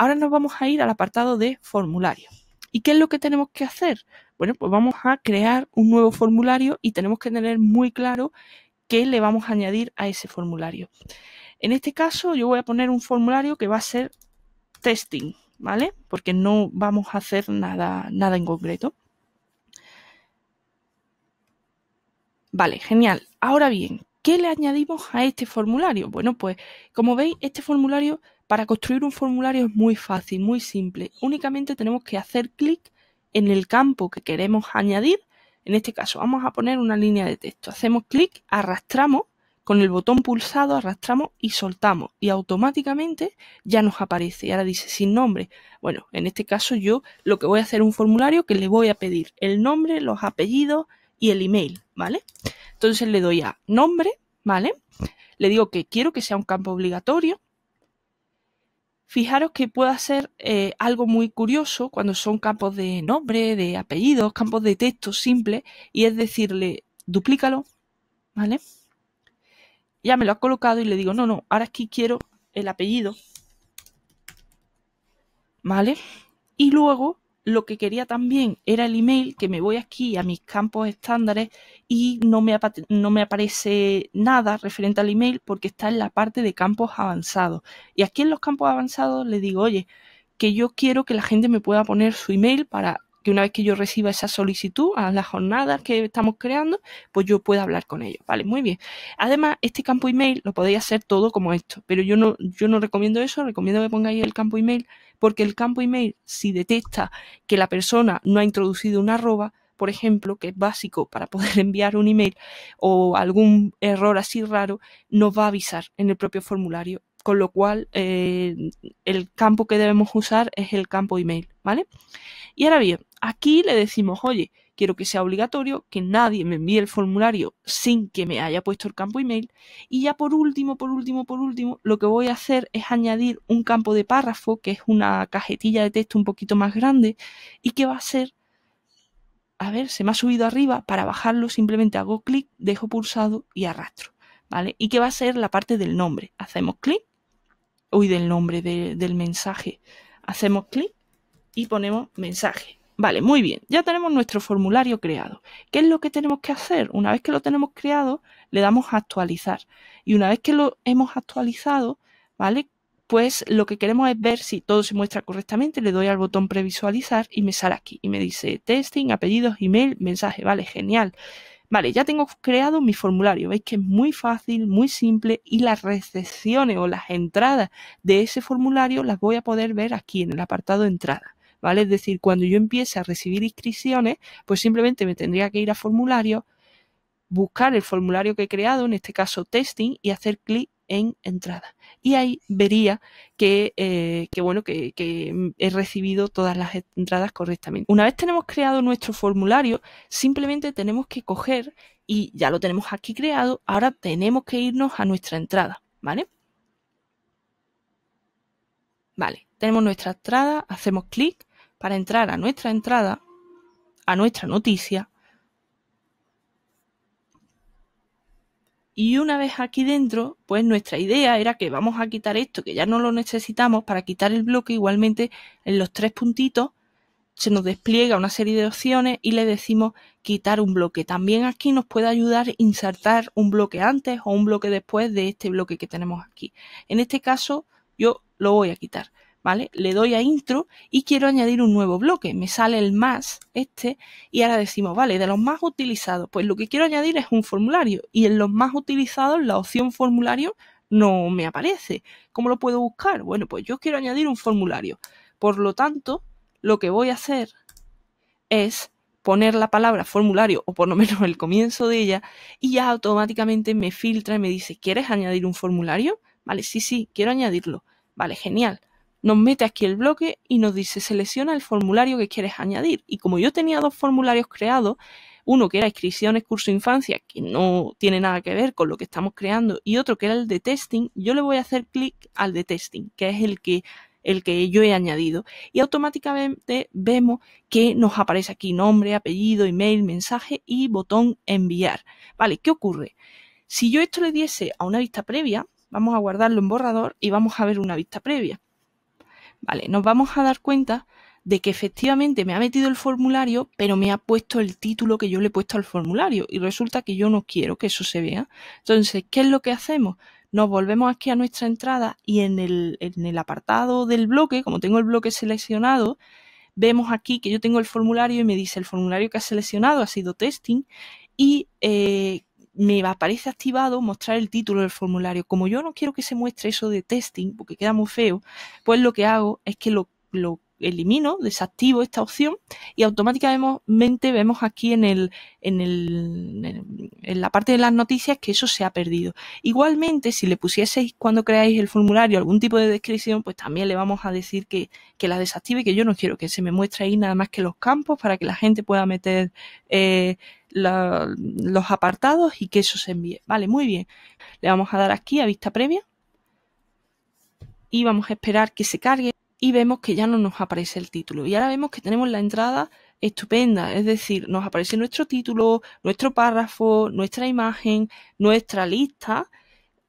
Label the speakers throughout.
Speaker 1: Ahora nos vamos a ir al apartado de formulario. ¿Y qué es lo que tenemos que hacer? Bueno, pues vamos a crear un nuevo formulario y tenemos que tener muy claro qué le vamos a añadir a ese formulario. En este caso yo voy a poner un formulario que va a ser testing, ¿vale? Porque no vamos a hacer nada, nada en concreto. Vale, genial. Ahora bien, ¿qué le añadimos a este formulario? Bueno, pues como veis, este formulario para construir un formulario es muy fácil, muy simple. Únicamente tenemos que hacer clic en el campo que queremos añadir. En este caso vamos a poner una línea de texto. Hacemos clic, arrastramos, con el botón pulsado arrastramos y soltamos y automáticamente ya nos aparece. Y ahora dice sin nombre. Bueno, en este caso yo lo que voy a hacer es un formulario que le voy a pedir el nombre, los apellidos y el email, ¿vale? Entonces le doy a nombre, ¿vale? Le digo que quiero que sea un campo obligatorio fijaros que puede ser eh, algo muy curioso cuando son campos de nombre, de apellidos, campos de texto simple, y es decirle, duplícalo, ¿vale? Ya me lo ha colocado y le digo, no, no, ahora aquí quiero el apellido, ¿vale? Y luego lo que quería también era el email, que me voy aquí a mis campos estándares y no me, no me aparece nada referente al email porque está en la parte de campos avanzados. Y aquí en los campos avanzados le digo, oye, que yo quiero que la gente me pueda poner su email para que una vez que yo reciba esa solicitud a las jornadas que estamos creando, pues yo pueda hablar con ellos. Vale, muy bien. Además, este campo email lo podéis hacer todo como esto, pero yo no, yo no recomiendo eso, recomiendo que pongáis el campo email, porque el campo email, si detecta que la persona no ha introducido una arroba, por ejemplo, que es básico para poder enviar un email o algún error así raro, nos va a avisar en el propio formulario. Con lo cual, eh, el campo que debemos usar es el campo email, ¿vale? Y ahora bien, Aquí le decimos, oye, quiero que sea obligatorio, que nadie me envíe el formulario sin que me haya puesto el campo email. Y ya por último, por último, por último, lo que voy a hacer es añadir un campo de párrafo, que es una cajetilla de texto un poquito más grande, y que va a ser, a ver, se me ha subido arriba, para bajarlo simplemente hago clic, dejo pulsado y arrastro, ¿vale? Y que va a ser la parte del nombre. Hacemos clic, uy, del nombre del mensaje. Hacemos clic y ponemos mensaje Vale, muy bien, ya tenemos nuestro formulario creado. ¿Qué es lo que tenemos que hacer? Una vez que lo tenemos creado, le damos a actualizar. Y una vez que lo hemos actualizado, ¿vale? Pues lo que queremos es ver si todo se muestra correctamente. Le doy al botón previsualizar y me sale aquí. Y me dice testing, apellidos, email, mensaje. Vale, genial. Vale, ya tengo creado mi formulario. Veis que es muy fácil, muy simple y las recepciones o las entradas de ese formulario las voy a poder ver aquí en el apartado entrada. ¿vale? Es decir, cuando yo empiece a recibir inscripciones, pues simplemente me tendría que ir a formulario, buscar el formulario que he creado, en este caso testing, y hacer clic en entrada. Y ahí vería que, eh, bueno, que, he recibido todas las entradas correctamente. Una vez tenemos creado nuestro formulario, simplemente tenemos que coger y ya lo tenemos aquí creado, ahora tenemos que irnos a nuestra entrada, ¿vale? Vale, tenemos nuestra entrada, hacemos clic para entrar a nuestra entrada, a nuestra noticia. Y una vez aquí dentro, pues nuestra idea era que vamos a quitar esto, que ya no lo necesitamos, para quitar el bloque igualmente en los tres puntitos se nos despliega una serie de opciones y le decimos quitar un bloque. También aquí nos puede ayudar insertar un bloque antes o un bloque después de este bloque que tenemos aquí. En este caso yo lo voy a quitar. ¿vale? Le doy a intro y quiero añadir un nuevo bloque. Me sale el más, este, y ahora decimos, vale, de los más utilizados, pues lo que quiero añadir es un formulario y en los más utilizados la opción formulario no me aparece. ¿Cómo lo puedo buscar? Bueno, pues yo quiero añadir un formulario. Por lo tanto, lo que voy a hacer es poner la palabra formulario o por lo menos el comienzo de ella y ya automáticamente me filtra y me dice, ¿quieres añadir un formulario? Vale, sí, sí, quiero añadirlo. Vale, genial nos mete aquí el bloque y nos dice selecciona el formulario que quieres añadir. Y como yo tenía dos formularios creados, uno que era inscripciones curso infancia, que no tiene nada que ver con lo que estamos creando, y otro que era el de testing, yo le voy a hacer clic al de testing, que es el que el que yo he añadido y automáticamente vemos que nos aparece aquí nombre, apellido, email, mensaje y botón enviar. Vale, ¿qué ocurre? Si yo esto le diese a una vista previa, vamos a guardarlo en borrador y vamos a ver una vista previa. Vale, nos vamos a dar cuenta de que efectivamente me ha metido el formulario, pero me ha puesto el título que yo le he puesto al formulario y resulta que yo no quiero que eso se vea. Entonces, ¿qué es lo que hacemos? Nos volvemos aquí a nuestra entrada y en el, apartado del bloque, como tengo el bloque seleccionado, vemos aquí que yo tengo el formulario y me dice el formulario que ha seleccionado ha sido testing y eh, me aparece activado mostrar el título del formulario. Como yo no quiero que se muestre eso de testing, porque queda muy feo, pues lo que hago es que lo, lo elimino, desactivo esta opción y automáticamente vemos aquí en, en, el, en la parte de las noticias que eso se ha perdido. Igualmente, si le pusieseis cuando creáis el formulario algún tipo de descripción, pues también le vamos a decir que, la desactive, que yo no quiero que se me muestre ahí nada más que los campos para que la gente pueda meter eh, los apartados y que eso se envíe. Vale, muy bien. Le vamos a dar aquí a vista previa y vamos a esperar que se cargue y vemos que ya no nos aparece el título. Y ahora vemos que tenemos la entrada estupenda, es decir, nos aparece nuestro título, nuestro párrafo, nuestra imagen, nuestra lista,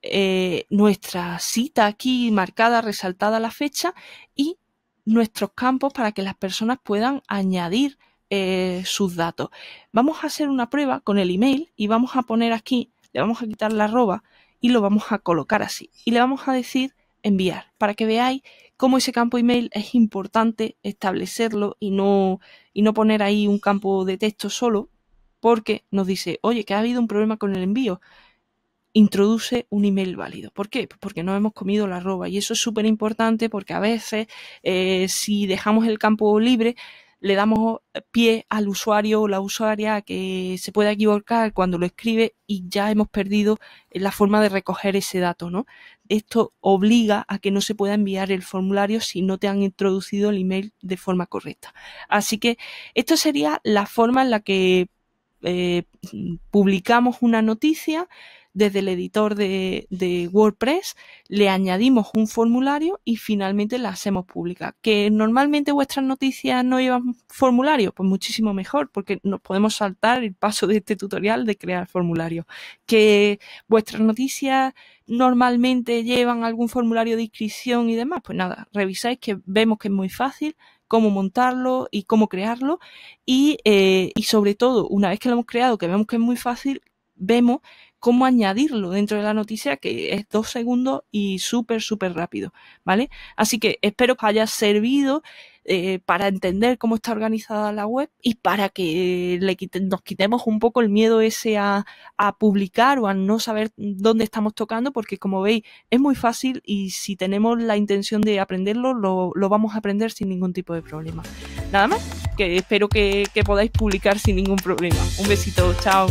Speaker 1: eh, nuestra cita aquí marcada, resaltada la fecha y nuestros campos para que las personas puedan añadir eh, sus datos. Vamos a hacer una prueba con el email y vamos a poner aquí, le vamos a quitar la arroba y lo vamos a colocar así. Y le vamos a decir enviar para que veáis cómo ese campo email es importante establecerlo y no, y no poner ahí un campo de texto solo, porque nos dice, oye, que ha habido un problema con el envío. Introduce un email válido. ¿Por qué? Pues porque no hemos comido la arroba. Y eso es súper importante porque a veces eh, si dejamos el campo libre, le damos eh, pie al usuario o la usuaria que se pueda equivocar cuando lo escribe y ya hemos perdido eh, la forma de recoger ese dato, ¿no? Esto obliga a que no se pueda enviar el formulario si no te han introducido el email de forma correcta. Así que esto sería la forma en la que eh, publicamos una noticia, desde el editor de, WordPress, le añadimos un formulario y finalmente la hacemos pública. Que normalmente vuestras noticias no llevan formulario, pues muchísimo mejor, porque nos podemos saltar el paso de este tutorial de crear formulario. Que vuestras noticias normalmente llevan algún formulario de inscripción y demás, pues nada, revisáis que vemos que es muy fácil, cómo montarlo y cómo crearlo. Y, eh, y, sobre todo, una vez que lo hemos creado, que vemos que es muy fácil, vemos cómo añadirlo dentro de la noticia, que es dos segundos y súper, súper rápido, ¿vale? Así que espero que haya servido eh, para entender cómo está organizada la web y para que nos quitemos un poco el miedo ese a, publicar o a no saber dónde estamos tocando, porque como veis es muy fácil y si tenemos la intención de aprenderlo, lo, vamos a aprender sin ningún tipo de problema. Nada más, que espero que podáis publicar sin ningún problema. Un besito, chao.